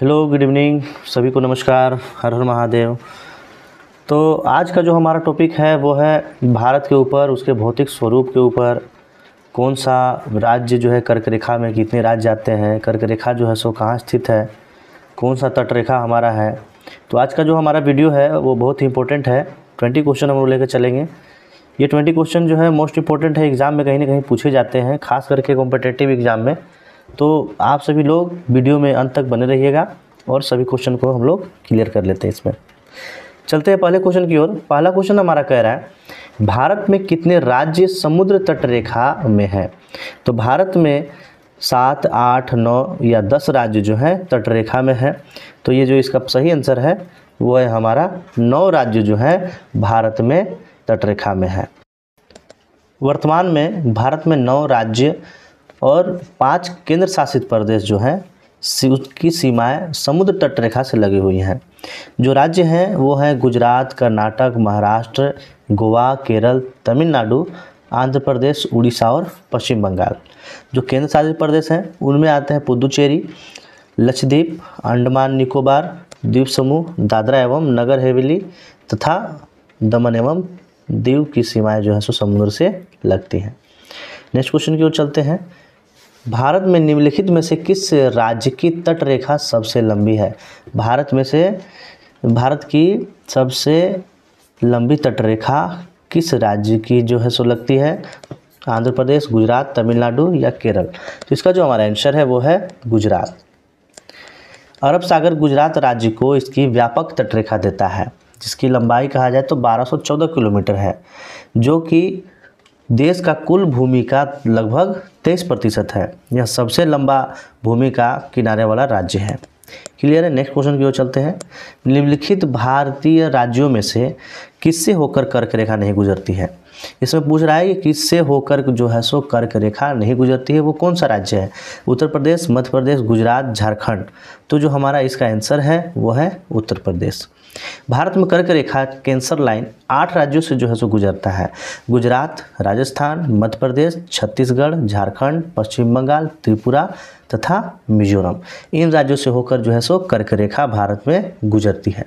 hello good evening सभी को नमस्कार हर हर महादेव तो आज का जो हमारा टॉपिक है वो है भारत के ऊपर उसके भौतिक स्वरूप के ऊपर कौन सा राज्य जो है कर्क रेखा में कितने राज्य आते हैं कर्क रेखा जो है सो कहाँ स्थित है कौन सा तट रेखा हमारा है तो आज का जो हमारा वीडियो है वो बहुत ही इंपॉर्टेंट है ट्वेंटी क्वेश्चन हम लोग लेकर चलेंगे ये ट्वेंटी क्वेश्चन जो है मोस्ट इंपॉर्टेंट है एग्ज़ाम में कहीं ना कहीं पूछे जाते हैं खास करके कॉम्पिटेटिव एग्ज़ाम में तो आप सभी लोग वीडियो में अंत तक बने रहिएगा और सभी क्वेश्चन को हम लोग क्लियर कर लेते हैं इसमें चलते हैं पहले क्वेश्चन की ओर पहला क्वेश्चन हमारा कह रहा है भारत में कितने राज्य समुद्र तट रेखा में हैं तो भारत में सात आठ नौ या दस राज्य जो हैं तट रेखा में हैं तो ये जो इसका सही आंसर है वो है हमारा नौ राज्य जो हैं भारत में तटरेखा में है वर्तमान में भारत में नौ राज्य और पांच केंद्र शासित प्रदेश जो हैं उसकी सीमाएं समुद्र तट रेखा से लगी हुई हैं जो राज्य हैं वो हैं गुजरात कर्नाटक महाराष्ट्र गोवा केरल तमिलनाडु आंध्र प्रदेश उड़ीसा और पश्चिम बंगाल जो केंद्र शासित प्रदेश हैं उनमें आते हैं पुदुचेरी लक्षद्वीप अंडमान निकोबार द्वीप समूह दादरा एवं नगर हवेली तथा दमन एवं दीव की सीमाएं जो है सो समुद्र से लगती हैं नेक्स्ट क्वेश्चन की ओर चलते हैं भारत में निम्नलिखित में से किस राज्य की तटरेखा सबसे लंबी है भारत में से भारत की सबसे लंबी तटरेखा किस राज्य की जो है सो लगती है आंध्र प्रदेश गुजरात तमिलनाडु या केरल तो इसका जो हमारा आंसर है वो है गुजरात अरब सागर गुजरात राज्य को इसकी व्यापक तटरेखा देता है जिसकी लंबाई कहा जाए तो 1214 किलोमीटर है जो कि देश का कुल भूमि का लगभग 23 प्रतिशत है यह सबसे लंबा भूमि का किनारे वाला राज्य है क्लियर है नेक्स्ट क्वेश्चन की ओर चलते हैं निम्नलिखित भारतीय राज्यों में से किससे होकर कर्क रेखा नहीं गुजरती है इसमें पूछ रहा है कि किससे होकर जो है सो कर्क रेखा नहीं गुजरती है वो कौन सा राज्य है उत्तर प्रदेश मध्य प्रदेश गुजरात झारखंड तो जो हमारा इसका आंसर है वो है उत्तर प्रदेश भारत में कर्क रेखा कैंसर लाइन आठ राज्यों से जो है सो गुजरता है गुजरात राजस्थान मध्य प्रदेश छत्तीसगढ़ झारखंड पश्चिम बंगाल त्रिपुरा तथा मिजोरम इन राज्यों से होकर जो है सो कर्क रेखा भारत में गुजरती है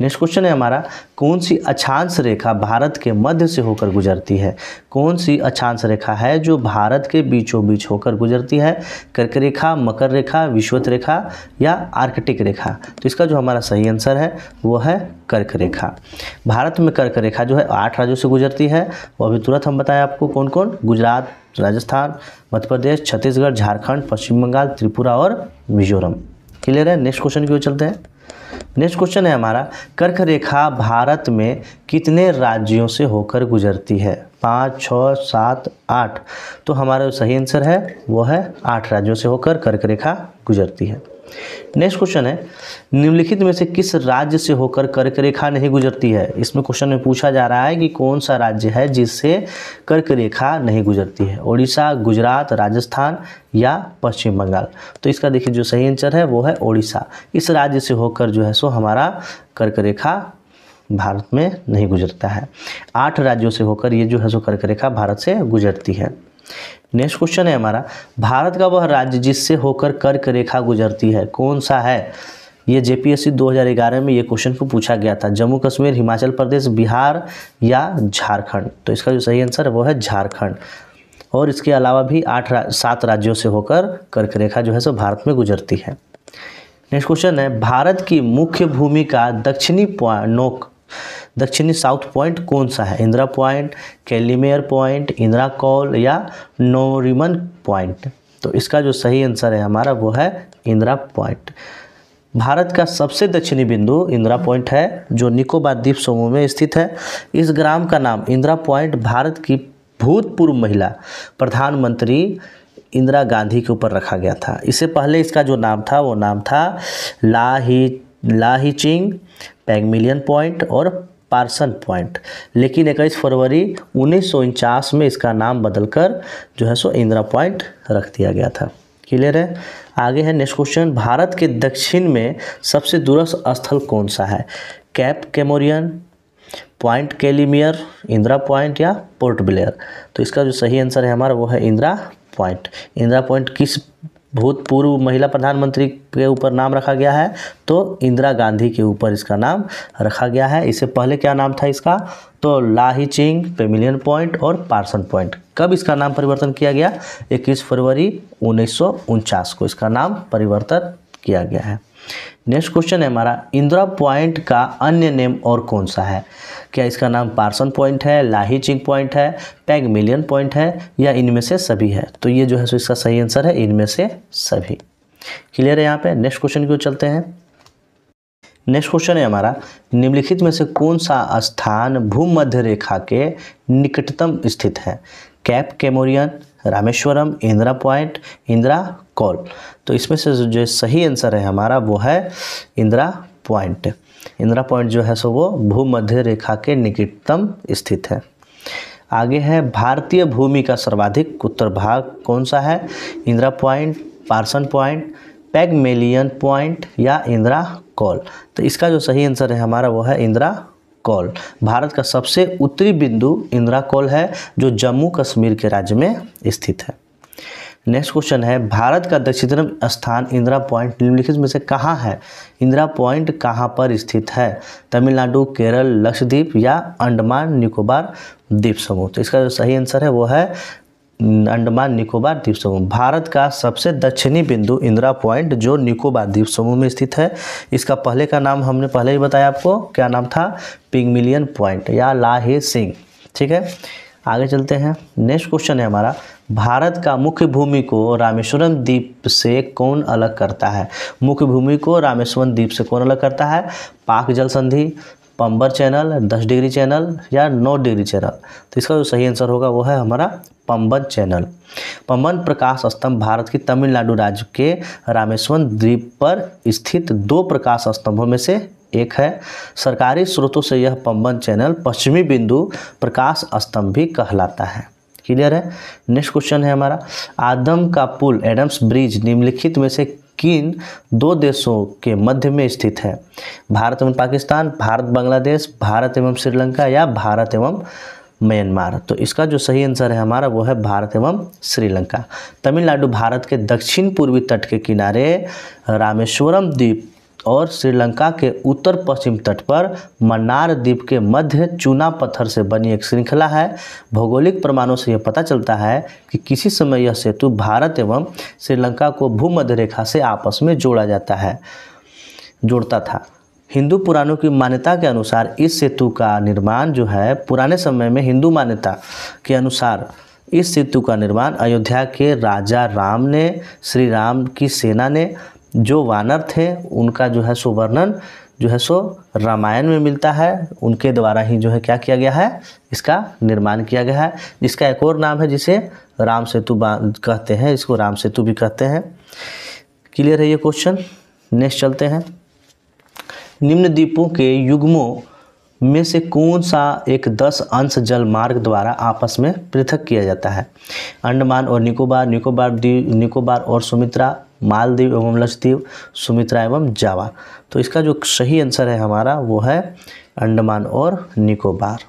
नेक्स्ट क्वेश्चन है हमारा कौन सी अक्षांश रेखा भारत के मध्य से होकर गुजरती है कौन सी अक्षांश रेखा है जो भारत के बीचों बीच होकर गुजरती है कर्क रेखा मकर रेखा विश्वत रेखा या आर्कटिक रेखा तो इसका जो हमारा सही आंसर है वो है कर्क रेखा भारत में कर्क रेखा जो है आठ राज्यों से गुजरती है वो अभी तुरंत हम बताएं आपको कौन कौन गुजरात राजस्थान मध्य प्रदेश छत्तीसगढ़ झारखंड पश्चिम बंगाल त्रिपुरा और मिजोरम क्लियर है नेक्स्ट क्वेश्चन की ओर चलते हैं नेक्स्ट क्वेश्चन है हमारा कर्क रेखा भारत में कितने राज्यों से होकर गुजरती है पाँच छः सात आठ तो हमारा जो सही आंसर है वो है आठ राज्यों से होकर कर्क रेखा गुजरती है नेक्स्ट क्वेश्चन है निम्नलिखित में से किस राज्य से होकर कर्क रेखा नहीं गुजरती है इसमें क्वेश्चन में पूछा जा रहा है कि कौन सा राज्य है जिससे कर्क रेखा नहीं गुजरती है ओडिशा गुजरात राजस्थान या पश्चिम बंगाल तो इसका देखिए जो सही आंसर है वो है ओडिशा इस राज्य से होकर जो है सो हमारा कर्क रेखा भारत में नहीं गुजरता है आठ राज्यों से होकर ये जो है सो कर्क रेखा भारत से गुजरती है नेक्स्ट क्वेश्चन है हमारा भारत का वह राज्य जिससे होकर कर्क रेखा गुजरती है कौन सा है ये जेपीएससी 2011 में ये क्वेश्चन को पूछा गया था जम्मू कश्मीर हिमाचल प्रदेश बिहार या झारखंड तो इसका जो सही आंसर है वो है झारखंड और इसके अलावा भी आठ रा, सात राज्यों से होकर कर्क रेखा जो है सो भारत में गुजरती है नेक्स्ट क्वेश्चन है भारत की मुख्य भूमि का दक्षिणी नोक दक्षिणी साउथ पॉइंट कौन सा है Indira point Calimere point Indira col या नोरिमन पॉइंट तो इसका जो सही आंसर है हमारा वो है इंदिरा पॉइंट भारत का सबसे दक्षिणी बिंदु इंदिरा पॉइंट है जो निकोबार द्वीप समूह में स्थित है इस ग्राम का नाम इंदिरा पॉइंट भारत की भूतपूर्व महिला प्रधानमंत्री इंदिरा गांधी के ऊपर रखा गया था इससे पहले इसका जो नाम था वो नाम था लाही लाहीचिंग पैगमिलियन पॉइंट और पार्सन पॉइंट लेकिन इक्कीस फरवरी उन्नीस में इसका नाम बदलकर जो है सो इंदिरा पॉइंट रख दिया गया था क्लियर है आगे है नेक्स्ट क्वेश्चन भारत के दक्षिण में सबसे दूरस्थ स्थल कौन सा है Cape Comorin point Calimere Indira point या पोर्ट ब्लेयर तो इसका जो सही आंसर है हमारा वो है इंदिरा पॉइंट इंदिरा पॉइंट किस भूतपूर्व महिला प्रधानमंत्री के ऊपर नाम रखा गया है तो इंदिरा गांधी के ऊपर इसका नाम रखा गया है इससे पहले क्या नाम था इसका तो लाही चिंग पेमिलियन पॉइंट और पार्सन पॉइंट कब इसका नाम परिवर्तन किया गया 21 फरवरी उन्नीस को इसका नाम परिवर्तन किया गया है नेक्स्ट क्वेश्चन है हमारा इंदिरा पॉइंट का अन्य नेम और कौन सा है क्या इसका नाम पार्सन पॉइंट है लाही चिंग पॉइंट है पैग मिलियन पॉइंट है या इनमें से सभी है तो ये जो है सो इसका सही आंसर है इनमें से सभी क्लियर है यहाँ पे नेक्स्ट क्वेश्चन क्यों चलते हैं नेक्स्ट क्वेश्चन है हमारा निम्नलिखित में से कौन सा स्थान भूमध्य रेखा के निकटतम स्थित है Cape Comorin Rameswaram Indira point Indira col तो इसमें से जो सही आंसर है हमारा वो है इंदिरा पॉइंट इंदिरा पॉइंट जो है सो वो भूमध्य रेखा के निकटतम स्थित है आगे है भारतीय भूमि का सर्वाधिक उत्तर भाग कौन सा है Indira point Parson point Pygmalion point या इंदिरा कॉल तो इसका जो सही आंसर है हमारा वो है इंदिरा कॉल भारत का सबसे उत्तरी बिंदु इंदिरा कॉल है जो जम्मू कश्मीर के राज्य में स्थित है नेक्स्ट क्वेश्चन है भारत का दक्षिणतम स्थान इंदिरा पॉइंट निम्नलिखित में से कहाँ है इंदिरा पॉइंट कहाँ पर स्थित है तमिलनाडु केरल लक्षद्वीप या अंडमान निकोबार द्वीप समूह तो इसका जो सही आंसर है वो है अंडमान निकोबार द्वीप समूह भारत का सबसे दक्षिणी बिंदु इंदिरा पॉइंट जो निकोबार द्वीप समूह में स्थित है इसका पहले का नाम हमने पहले ही बताया आपको क्या नाम था पिंगमिलियन पॉइंट या लाहे सिंह ठीक है आगे चलते हैं नेक्स्ट क्वेश्चन है हमारा भारत का मुख्य भूमि को रामेश्वरम द्वीप से कौन अलग करता है मुख्य भूमि को रामेश्वरम द्वीप से कौन अलग करता है पाक जल संधि पम्बर चैनल दस डिग्री चैनल या नौ डिग्री चैनल तो इसका जो सही आंसर होगा वो है हमारा पम्बन चैनल पम्बन प्रकाश स्तंभ भारत की तमिलनाडु राज्य के रामेश्वर द्वीप पर स्थित दो प्रकाश स्तंभों में से एक है सरकारी स्रोतों से यह पम्बन चैनल पश्चिमी बिंदु प्रकाश स्तंभ भी कहलाता है क्लियर है नेक्स्ट क्वेश्चन है हमारा आदम का पुल एडम्स ब्रिज निम्नलिखित में से किन दो देशों के मध्य में स्थित है भारत एवं पाकिस्तान भारत बांग्लादेश भारत एवं श्रीलंका या भारत एवं म्यांमार तो इसका जो सही आंसर है हमारा वो है भारत एवं श्रीलंका तमिलनाडु भारत के दक्षिण पूर्वी तट के किनारे रामेश्वरम द्वीप और श्रीलंका के उत्तर पश्चिम तट पर मन्नार द्वीप के मध्य चूना पत्थर से बनी एक श्रृंखला है भौगोलिक प्रमाणों से यह पता चलता है कि किसी समय यह सेतु भारत एवं श्रीलंका को भूमध्य रेखा से आपस में जोड़ा जाता है जोड़ता था हिंदू पुराणों की मान्यता के अनुसार इस सेतु का निर्माण जो है पुराने समय में हिंदू मान्यता के अनुसार इस सेतु का निर्माण अयोध्या के राजा राम ने श्री राम की सेना ने जो वानर थे उनका जो है सो वर्णन जो है सो रामायण में मिलता है उनके द्वारा ही जो है क्या किया गया है इसका निर्माण किया गया है इसका एक और नाम है जिसे राम सेतु कहते हैं इसको राम सेतु भी कहते हैं क्लियर है ये क्वेश्चन नेक्स्ट चलते हैं निम्न द्वीपों के युग्मों में से कौन सा एक दस अंश जल मार्ग द्वारा आपस में पृथक किया जाता है अंडमान और निकोबार निकोबार द्वीप निकोबार और सुमित्रा मालदीव एवं लक्षद्वीप सुमित्रा एवं जावा तो इसका जो सही आंसर है हमारा वो है अंडमान और निकोबार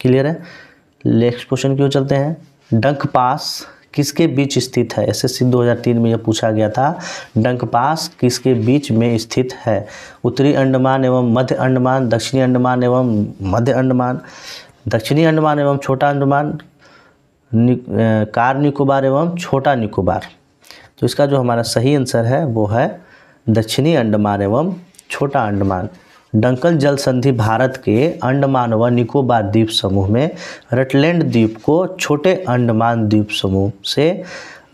क्लियर है नेक्स्ट क्वेश्चन क्यों चलते हैं डंक पास किसके बीच स्थित है एसएससी 2003 में यह पूछा गया था डंक पास किसके बीच में स्थित है उत्तरी अंडमान एवं मध्य अंडमान दक्षिणी अंडमान एवं मध्य अंडमान दक्षिणी अंडमान एवं छोटा अंडमान नि, कार निकोबार एवं छोटा निकोबार तो इसका जो हमारा सही आंसर है वो है दक्षिणी अंडमान एवं छोटा अंडमान डंकल जल संधि भारत के अंडमान व निकोबार द्वीप समूह में रटलैंड द्वीप को छोटे अंडमान द्वीप समूह से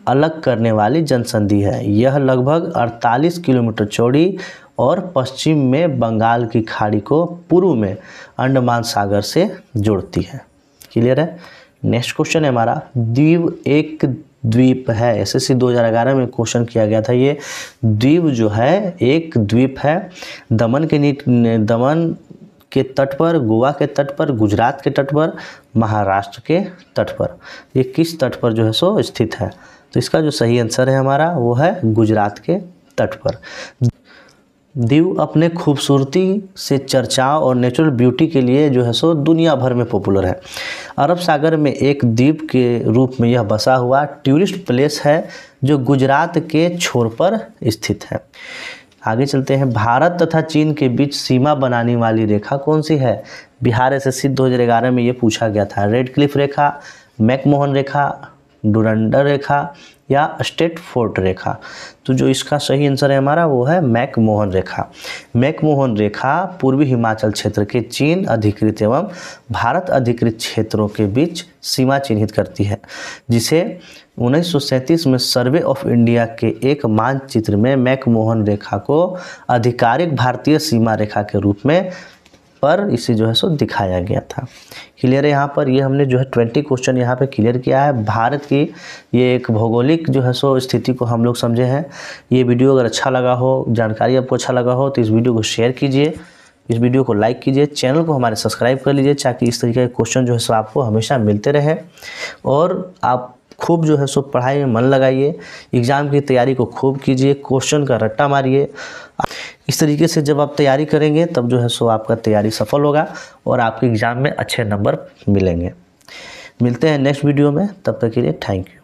अलग करने वाली जनसंधि है यह लगभग 48 किलोमीटर चौड़ी और पश्चिम में बंगाल की खाड़ी को पूर्व में अंडमान सागर से जोड़ती है क्लियर है नेक्स्ट क्वेश्चन है हमारा द्वीप एक द्वीप है एसएससी 2011 में क्वेश्चन किया गया था ये द्वीप जो है एक द्वीप है दमन के नीट दमन के तट पर गोवा के तट पर गुजरात के तट पर महाराष्ट्र के तट पर ये किस तट पर जो है सो स्थित है तो इसका जो सही आंसर है हमारा वो है गुजरात के तट पर दीव अपने खूबसूरती से चर्चा और नेचुरल ब्यूटी के लिए जो है सो दुनिया भर में पॉपुलर है अरब सागर में एक द्वीप के रूप में यह बसा हुआ टूरिस्ट प्लेस है जो गुजरात के छोर पर स्थित है आगे चलते हैं भारत तथा चीन के बीच सीमा बनाने वाली रेखा कौन सी है बिहार एस एस सी में ये पूछा गया था रेड क्लिफ रेखा मैकमोहन रेखा डुरंडर रेखा या स्टेट फोर्ट रेखा तो जो इसका सही आंसर है हमारा वो है मैकमोहन रेखा मैकमोहन रेखा पूर्वी हिमाचल क्षेत्र के चीन अधिकृत एवं भारत अधिकृत क्षेत्रों के बीच सीमा चिन्हित करती है जिसे उन्नीस में सर्वे ऑफ इंडिया के एक मानचित्र में मैकमोहन रेखा को आधिकारिक भारतीय सीमा रेखा के रूप में पर इसे जो है सो दिखाया गया था क्लियर है यहाँ पर ये हमने जो है ट्वेंटी क्वेश्चन यहाँ पे क्लियर किया है भारत की ये एक भौगोलिक जो है सो स्थिति को हम लोग समझे हैं ये वीडियो अगर अच्छा लगा हो जानकारी आपको अच्छा लगा हो तो इस वीडियो को शेयर कीजिए इस वीडियो को लाइक कीजिए चैनल को हमारे सब्सक्राइब कर लीजिए ताकि इस तरीके के क्वेश्चन जो है सो आपको हमेशा मिलते रहे और आप खूब जो है सो पढ़ाई में मन लगाइए एग्ज़ाम की तैयारी को खूब कीजिए क्वेश्चन का रट्टा मारिए इस तरीके से जब आप तैयारी करेंगे तब जो है सो आपका तैयारी सफल होगा और आपके एग्ज़ाम में अच्छे नंबर मिलेंगे मिलते हैं नेक्स्ट वीडियो में तब तक के लिए थैंक यू